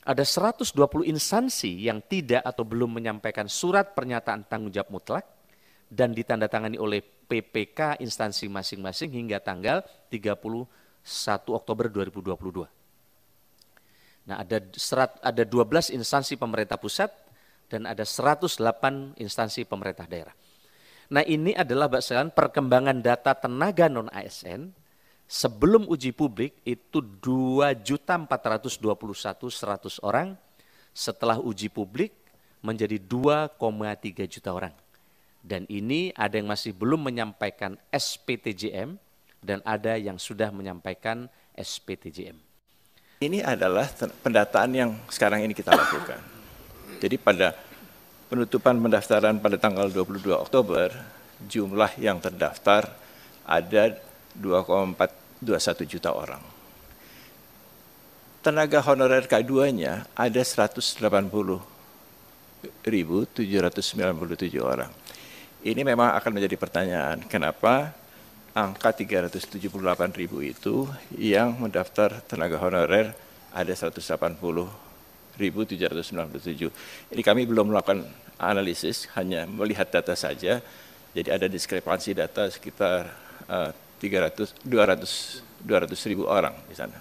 ada 120 instansi yang tidak atau belum menyampaikan surat pernyataan tanggung jawab mutlak dan ditandatangani oleh PPK instansi masing-masing hingga tanggal 31 Oktober 2022. Nah, ada serat, ada 12 instansi pemerintah pusat dan ada 108 instansi pemerintah daerah. Nah, ini adalah Mbak perkembangan data tenaga non ASN sebelum uji publik itu 2.421.100 orang, setelah uji publik menjadi 2,3 juta orang. Dan ini ada yang masih belum menyampaikan SPTJM dan ada yang sudah menyampaikan SPTJM. Ini adalah pendataan yang sekarang ini kita lakukan. Jadi pada penutupan pendaftaran pada tanggal 22 Oktober, jumlah yang terdaftar ada 2,4 21 juta orang. Tenaga honorer K2-nya ada 180.797 orang. Ini memang akan menjadi pertanyaan, kenapa angka 378.000 itu yang mendaftar tenaga honorer ada 180.797. Ini kami belum melakukan analisis, hanya melihat data saja. Jadi ada diskrepansi data sekitar eh, 300 200 200 ribu orang di sana.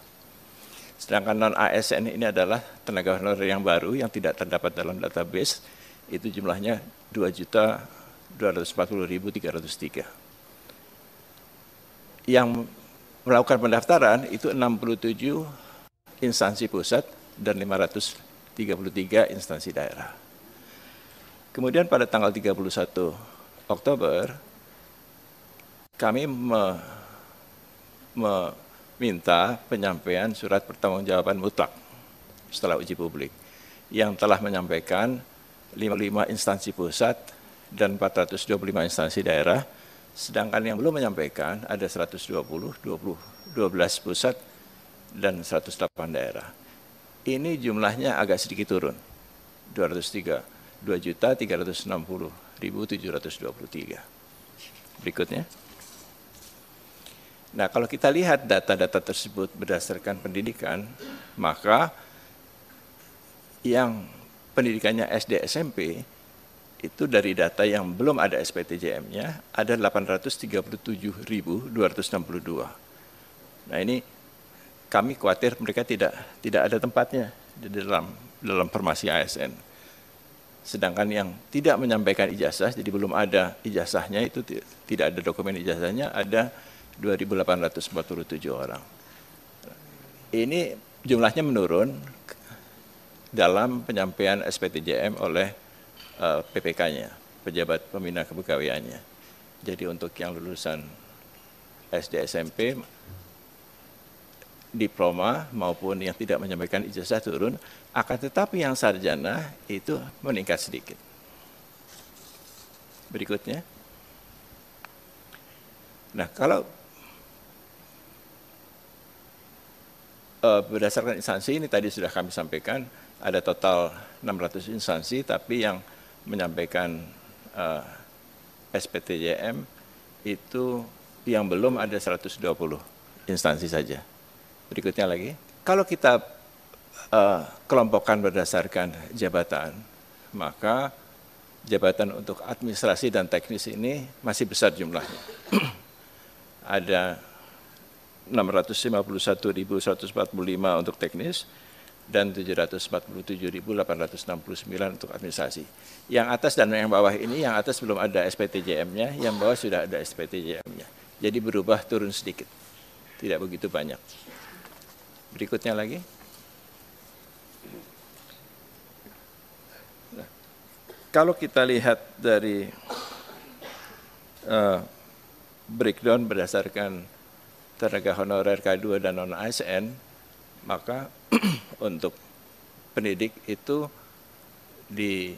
Sedangkan non ASN ini adalah tenaga honorer yang baru yang tidak terdapat dalam database itu jumlahnya 2.240.303. Yang melakukan pendaftaran itu 67 instansi pusat dan 533 instansi daerah. Kemudian pada tanggal 31 Oktober kami me, meminta penyampaian surat pertanggungjawaban mutlak setelah uji publik yang telah menyampaikan 55 instansi pusat dan 425 instansi daerah sedangkan yang belum menyampaikan ada 120 20 12 pusat dan 108 daerah. Ini jumlahnya agak sedikit turun. 203 2.360.723. Berikutnya. Nah, kalau kita lihat data-data tersebut berdasarkan pendidikan, maka yang pendidikannya SD SMP itu dari data yang belum ada SPTJM-nya ada 837.262. Nah, ini kami khawatir mereka tidak tidak ada tempatnya di dalam dalam formasi ASN. Sedangkan yang tidak menyampaikan ijazah, jadi belum ada ijazahnya itu tidak ada dokumen ijazahnya, ada 2.847 orang. Ini jumlahnya menurun dalam penyampaian SPTJM oleh uh, eh, PPK-nya, pejabat pembina kepegawaiannya. Jadi untuk yang lulusan SD SMP diploma maupun yang tidak menyampaikan ijazah turun, akan tetapi yang sarjana itu meningkat sedikit. Berikutnya. Nah, kalau uh, berdasarkan instansi ini tadi sudah kami sampaikan ada total 600 instansi tapi yang menyampaikan uh, eh, SPTJM itu yang belum ada 120 instansi saja. Berikutnya lagi, kalau kita uh, kelompokkan berdasarkan jabatan, maka jabatan untuk administrasi dan teknis ini masih besar jumlahnya. ada 651.145 untuk teknis dan 747.869 untuk administrasi. Yang atas dan yang bawah ini, yang atas belum ada SPTJM-nya, yang bawah sudah ada SPTJM-nya. Jadi berubah turun sedikit, tidak begitu banyak. Berikutnya lagi. Nah, kalau kita lihat dari uh, breakdown berdasarkan tenaga honorer K2 dan non ASN, maka untuk pendidik itu di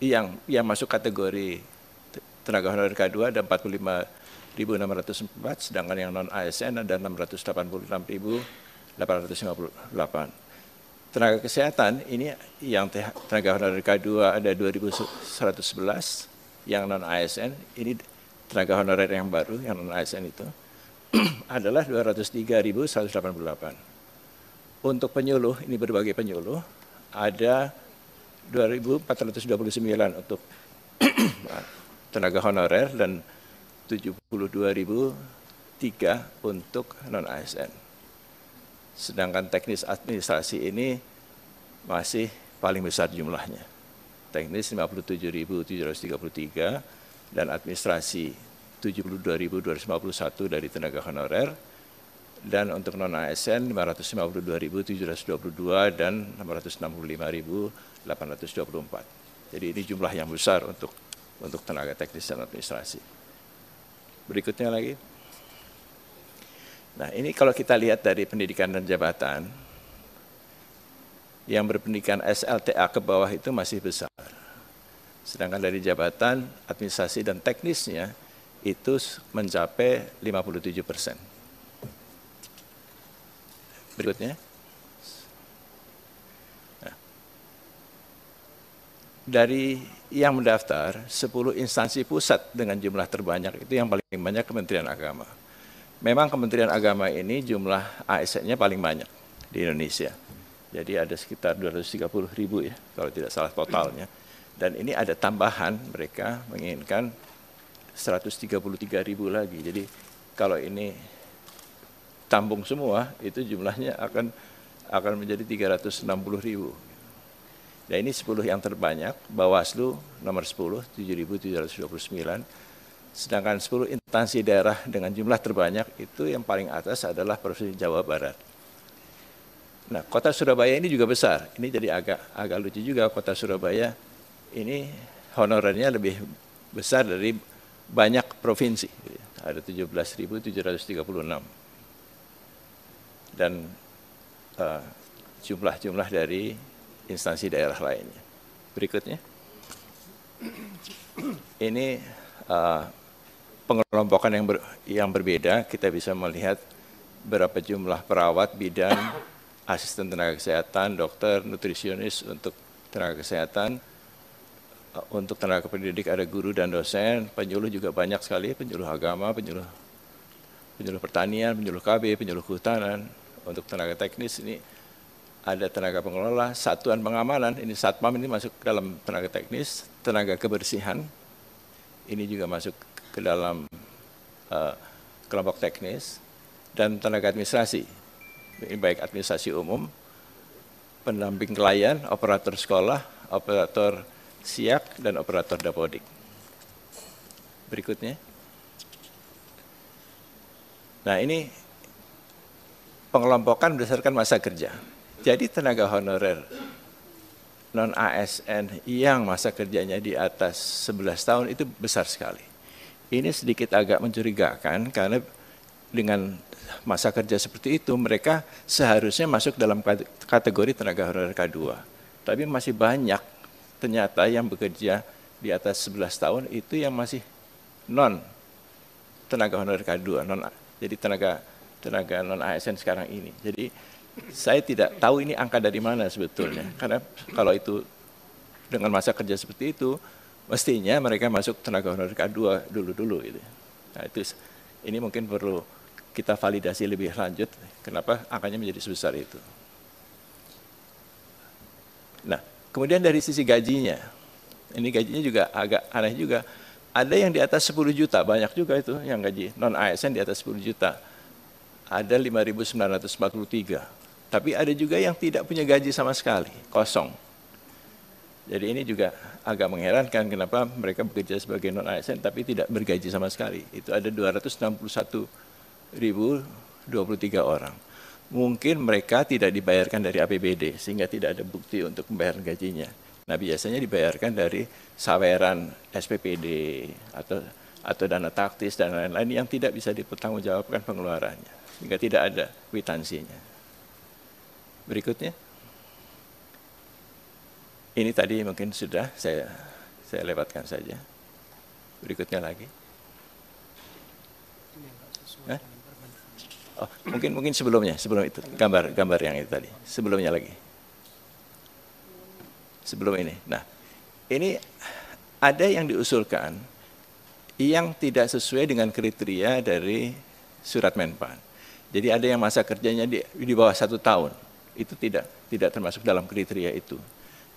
yang yang masuk kategori tenaga honorer K2 ada 45.604 sedangkan yang non ASN ada 686.858. Tenaga kesehatan ini yang tenaga honorer K2 ada 2.111, yang non ASN ini tenaga honorer yang baru yang non ASN itu adalah 203.188. Untuk penyuluh, ini berbagai penyuluh, ada 2.429 untuk tenaga honorer dan 72.003 untuk non-ASN. Sedangkan teknis administrasi ini masih paling besar jumlahnya. Teknis 57.733 dan administrasi 72.251 dari tenaga honorer dan untuk non ASN 552.722 dan 665.824. Jadi ini jumlah yang besar untuk untuk tenaga teknis dan administrasi. Berikutnya lagi. Nah, ini kalau kita lihat dari pendidikan dan jabatan yang berpendidikan SLTA ke bawah itu masih besar. Sedangkan dari jabatan administrasi dan teknisnya itu mencapai 57 persen. Berikutnya. Nah. Dari yang mendaftar, 10 instansi pusat dengan jumlah terbanyak itu yang paling banyak Kementerian Agama. Memang Kementerian Agama ini jumlah ASN-nya paling banyak di Indonesia. Jadi ada sekitar 230 ribu ya, kalau tidak salah totalnya. Dan ini ada tambahan mereka menginginkan 133 ribu lagi. Jadi kalau ini tampung semua, itu jumlahnya akan akan menjadi 360 ribu. Nah ini 10 yang terbanyak, Bawaslu nomor 10, 7.729, sedangkan 10 instansi daerah dengan jumlah terbanyak itu yang paling atas adalah Provinsi Jawa Barat. Nah, kota Surabaya ini juga besar. Ini jadi agak agak lucu juga kota Surabaya ini honorernya lebih besar dari banyak provinsi, ada 17.736. Dan eh, jumlah-jumlah dari instansi daerah lainnya. Berikutnya, ini uh, pengelompokan yang, ber, yang berbeda, kita bisa melihat berapa jumlah perawat, bidan, asisten tenaga kesehatan, dokter, nutrisionis untuk tenaga kesehatan, untuk tenaga pendidik ada guru dan dosen, penyuluh juga banyak sekali, penyuluh agama, penyuluh penyuluh pertanian, penyuluh KB, penyuluh kehutanan. Untuk tenaga teknis ini ada tenaga pengelola, satuan pengamanan, ini satpam ini masuk ke dalam tenaga teknis, tenaga kebersihan, ini juga masuk ke dalam uh, kelompok teknis, dan tenaga administrasi, ini baik administrasi umum, pendamping klien, operator sekolah, operator SIAK, dan operator dapodik. Berikutnya. Nah ini pengelompokan berdasarkan masa kerja. Jadi tenaga honorer non ASN yang masa kerjanya di atas 11 tahun itu besar sekali. Ini sedikit agak mencurigakan karena dengan masa kerja seperti itu mereka seharusnya masuk dalam kategori tenaga honorer K2. Tapi masih banyak ternyata yang bekerja di atas 11 tahun itu yang masih non tenaga honorer K2, non jadi tenaga tenaga non ASN sekarang ini. Jadi saya tidak tahu ini angka dari mana sebetulnya. Karena kalau itu dengan masa kerja seperti itu, mestinya mereka masuk tenaga honorer K2 dulu-dulu gitu. Nah, itu ini mungkin perlu kita validasi lebih lanjut kenapa angkanya menjadi sebesar itu. Nah, Kemudian dari sisi gajinya, ini gajinya juga agak aneh juga. Ada yang di atas 10 juta, banyak juga itu yang gaji non ASN di atas 10 juta. Ada 5.943. Tapi ada juga yang tidak punya gaji sama sekali, kosong. Jadi ini juga agak mengherankan kenapa mereka bekerja sebagai non ASN tapi tidak bergaji sama sekali. Itu ada 261.023 orang mungkin mereka tidak dibayarkan dari APBD sehingga tidak ada bukti untuk membayar gajinya. Nah biasanya dibayarkan dari saweran SPPD atau atau dana taktis dan lain-lain yang tidak bisa dipertanggungjawabkan pengeluarannya sehingga tidak ada kwitansinya. Berikutnya, ini tadi mungkin sudah saya saya lewatkan saja. Berikutnya lagi. Hah? Oh, mungkin mungkin sebelumnya, sebelum itu gambar gambar yang itu tadi, sebelumnya lagi, sebelum ini. Nah, ini ada yang diusulkan yang tidak sesuai dengan kriteria dari surat Menpan. Jadi ada yang masa kerjanya di, di bawah satu tahun, itu tidak tidak termasuk dalam kriteria itu.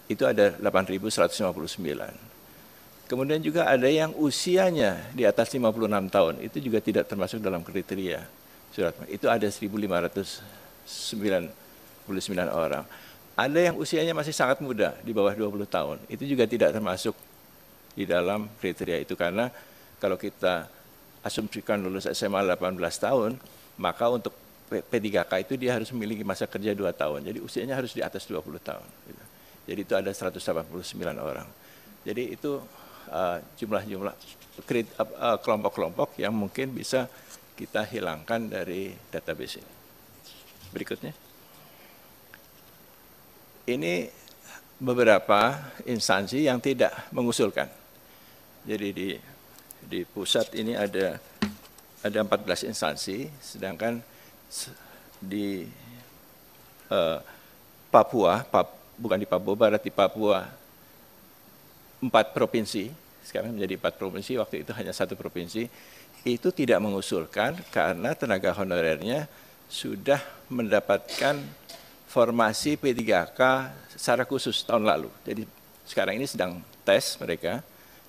Itu ada 8.159. Kemudian juga ada yang usianya di atas 56 tahun, itu juga tidak termasuk dalam kriteria. Surat Itu ada 1.599 orang. Ada yang usianya masih sangat muda, di bawah 20 tahun. Itu juga tidak termasuk di dalam kriteria itu karena kalau kita asumsikan lulus SMA 18 tahun, maka untuk P3K itu dia harus memiliki masa kerja 2 tahun. Jadi usianya harus di atas 20 tahun. Gitu. Jadi itu ada 189 orang. Jadi itu eh, jumlah-jumlah eh, kelompok-kelompok yang mungkin bisa kita hilangkan dari database ini. Berikutnya. Ini beberapa instansi yang tidak mengusulkan. Jadi di di pusat ini ada ada 14 instansi, sedangkan di eh, Papua, Pap, bukan di Papua Barat, di Papua empat provinsi, sekarang menjadi empat provinsi, waktu itu hanya satu provinsi, itu tidak mengusulkan karena tenaga honorernya sudah mendapatkan formasi P3K secara khusus tahun lalu. Jadi sekarang ini sedang tes mereka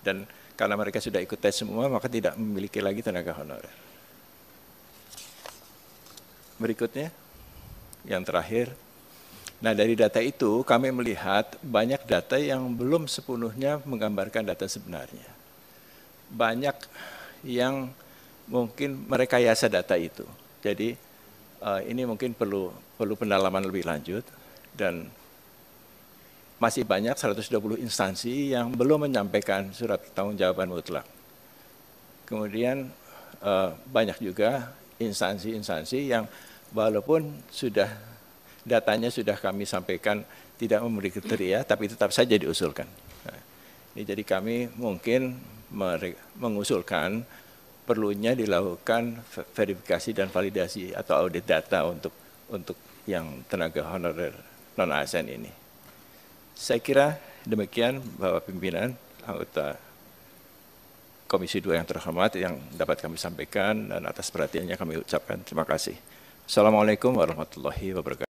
dan karena mereka sudah ikut tes semua maka tidak memiliki lagi tenaga honorer. Berikutnya yang terakhir. Nah, dari data itu kami melihat banyak data yang belum sepenuhnya menggambarkan data sebenarnya. Banyak yang mungkin merekayasa data itu. Jadi uh, ini mungkin perlu perlu pendalaman lebih lanjut dan masih banyak 120 instansi yang belum menyampaikan surat tanggung jawaban mutlak. Kemudian uh, banyak juga instansi-instansi yang walaupun sudah datanya sudah kami sampaikan tidak memberi kriteria tapi tetap saja diusulkan. Nah, ini jadi kami mungkin mengusulkan perlunya dilakukan verifikasi dan validasi atau audit data untuk untuk yang tenaga honorer non ASN ini. Saya kira demikian Bapak pimpinan anggota Komisi 2 yang terhormat yang dapat kami sampaikan dan atas perhatiannya kami ucapkan terima kasih. Assalamualaikum warahmatullahi wabarakatuh.